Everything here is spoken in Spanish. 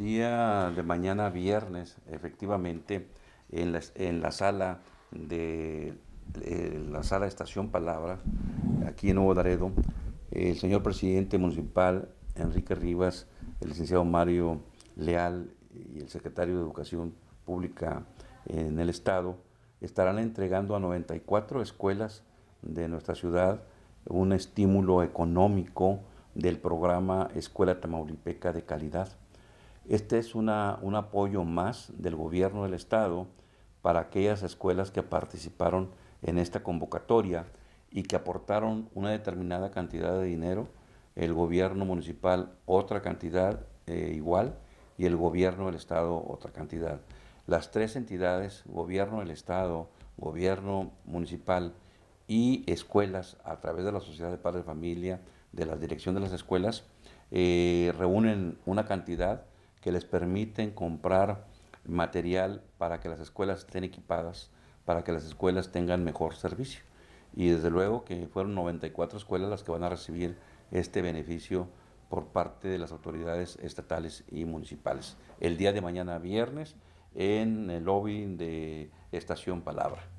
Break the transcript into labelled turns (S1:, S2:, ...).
S1: día de mañana viernes, efectivamente, en la, sala de la sala Estación Palabra, aquí en Nuevo Daredo, el señor presidente municipal Enrique Rivas, el licenciado Mario Leal y el secretario de Educación Pública en el Estado estarán entregando a 94 escuelas de nuestra ciudad un estímulo económico del programa Escuela Tamaulipeca de Calidad. Este es un apoyo más del gobierno del Estado para aquellas escuelas que participaron en esta convocatoria y que aportaron una determinada cantidad de dinero, el gobierno municipal otra cantidad eh, igual y el gobierno del Estado otra cantidad. Las tres entidades, gobierno del Estado, gobierno municipal y escuelas a través de la Sociedad de Padres de Familia, de la Dirección de las Escuelas, eh, reúnen una cantidad que les permiten comprar material para que las escuelas estén equipadas, para que las escuelas tengan mejor servicio. Y desde luego que fueron 94 escuelas las que van a recibir este beneficio por parte de las autoridades estatales y municipales. El día de mañana viernes en el lobby de Estación Palabra.